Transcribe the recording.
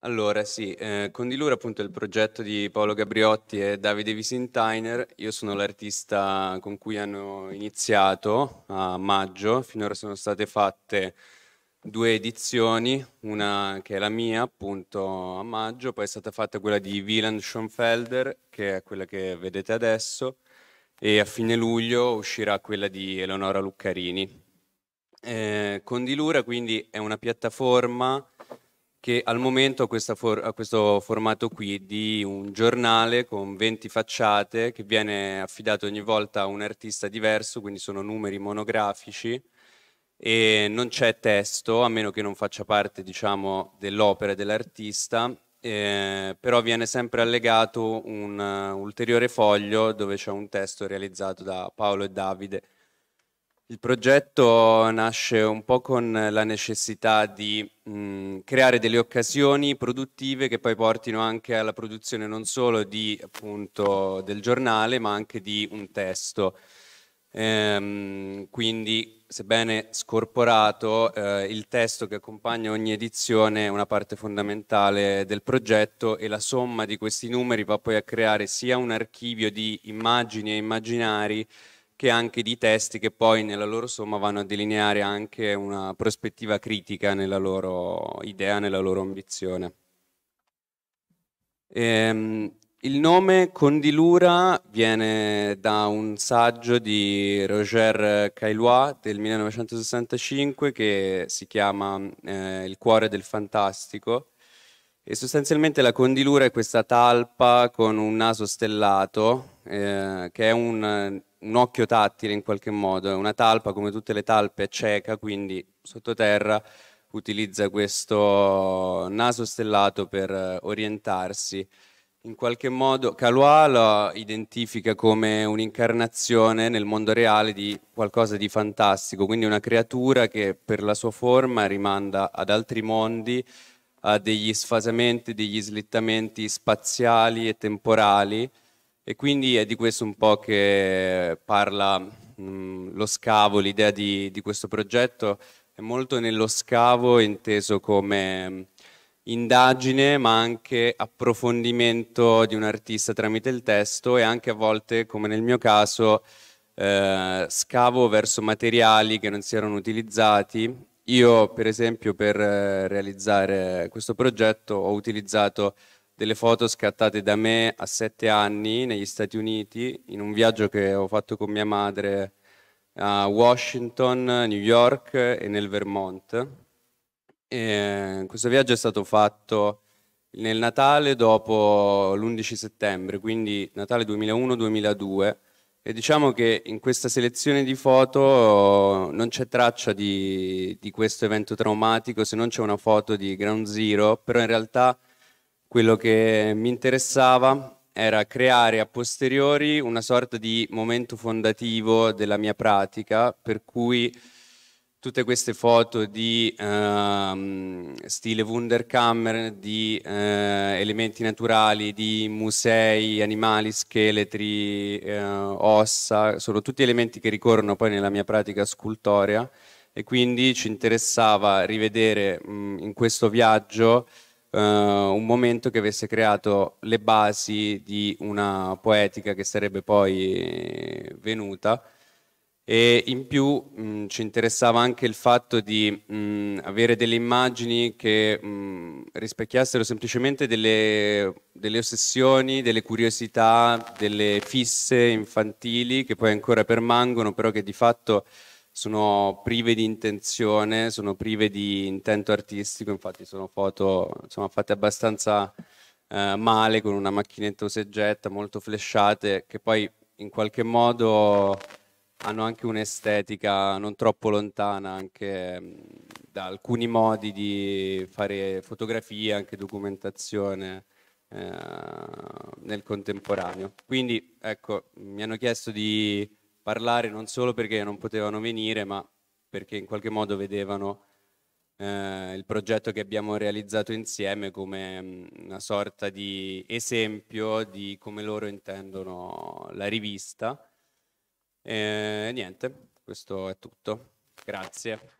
Allora, sì, eh, con di loro appunto è il progetto di Paolo Gabriotti e Davide Visentainer. Io sono l'artista con cui hanno iniziato a maggio. Finora sono state fatte due edizioni, una che è la mia appunto a maggio, poi è stata fatta quella di Wieland Schoenfelder, che è quella che vedete adesso, e a fine luglio uscirà quella di Eleonora Luccarini. Eh, Lura, quindi è una piattaforma che al momento ha for- questo formato qui di un giornale con 20 facciate che viene affidato ogni volta a un artista diverso, quindi sono numeri monografici e non c'è testo, a meno che non faccia parte diciamo, dell'opera dell'artista, eh, però viene sempre allegato un uh, ulteriore foglio dove c'è un testo realizzato da Paolo e Davide il progetto nasce un po' con la necessità di mh, creare delle occasioni produttive che poi portino anche alla produzione non solo di, appunto, del giornale ma anche di un testo. Ehm, quindi, sebbene scorporato, eh, il testo che accompagna ogni edizione è una parte fondamentale del progetto e la somma di questi numeri va poi a creare sia un archivio di immagini e immaginari che anche di testi che poi nella loro somma vanno a delineare anche una prospettiva critica nella loro idea, nella loro ambizione. Ehm, il nome Condilura viene da un saggio di Roger Caillois del 1965 che si chiama eh, Il cuore del fantastico e sostanzialmente la condilura è questa talpa con un naso stellato, eh, che è un, un, occhio tattile in qualche modo. È una talpa, come tutte le talpe, è cieca, quindi sottoterra utilizza questo naso stellato per eh, orientarsi. In qualche modo Calois lo identifica come un'incarnazione nel mondo reale di qualcosa di fantastico, quindi una creatura che per la sua forma rimanda ad altri mondi, a degli sfasamenti, degli slittamenti spaziali e temporali e quindi è di questo un po' che parla mh, mm, lo scavo, l'idea di, di, questo progetto è molto nello scavo inteso come mm, indagine ma anche approfondimento di un artista tramite il testo e anche a volte, come nel mio caso, eh, scavo verso materiali che non si erano utilizzati io per esempio per eh, realizzare questo progetto ho utilizzato delle foto scattate da me a sette anni negli Stati Uniti in un viaggio che ho fatto con mia madre a Washington, New York e nel Vermont. E eh, questo viaggio è stato fatto nel Natale dopo l'11 settembre, quindi Natale 2001-2002 e diciamo che in questa selezione di foto oh, non c'è traccia di, di questo evento traumatico se non c'è una foto di Ground Zero, però in realtà quello che mi interessava era creare a posteriori una sorta di momento fondativo della mia pratica, per cui tutte queste foto di eh, stile Wunderkammer, di eh, elementi naturali, di musei, animali, scheletri, eh, ossa, sono tutti elementi che ricorrono poi nella mia pratica scultorea e quindi ci interessava rivedere mh, in questo viaggio eh, un momento che avesse creato le basi di una poetica che sarebbe poi eh, venuta e in più mh, mm, ci interessava anche il fatto di mh, mm, avere delle immagini che mh, mm, rispecchiassero semplicemente delle, delle, ossessioni, delle curiosità, delle fisse infantili che poi ancora permangono, però che di fatto sono prive di intenzione, sono prive di intento artistico, infatti sono foto insomma, fatte abbastanza eh, male con una macchinetta useggetta, molto flashate, che poi in qualche modo hanno anche un'estetica non troppo lontana anche mm, da alcuni modi di fare fotografia, anche documentazione eh, nel contemporaneo. Quindi ecco, mi hanno chiesto di parlare non solo perché non potevano venire, ma perché in qualche modo vedevano eh, il progetto che abbiamo realizzato insieme come mm, una sorta di esempio di come loro intendono la rivista e niente, questo è tutto. Grazie.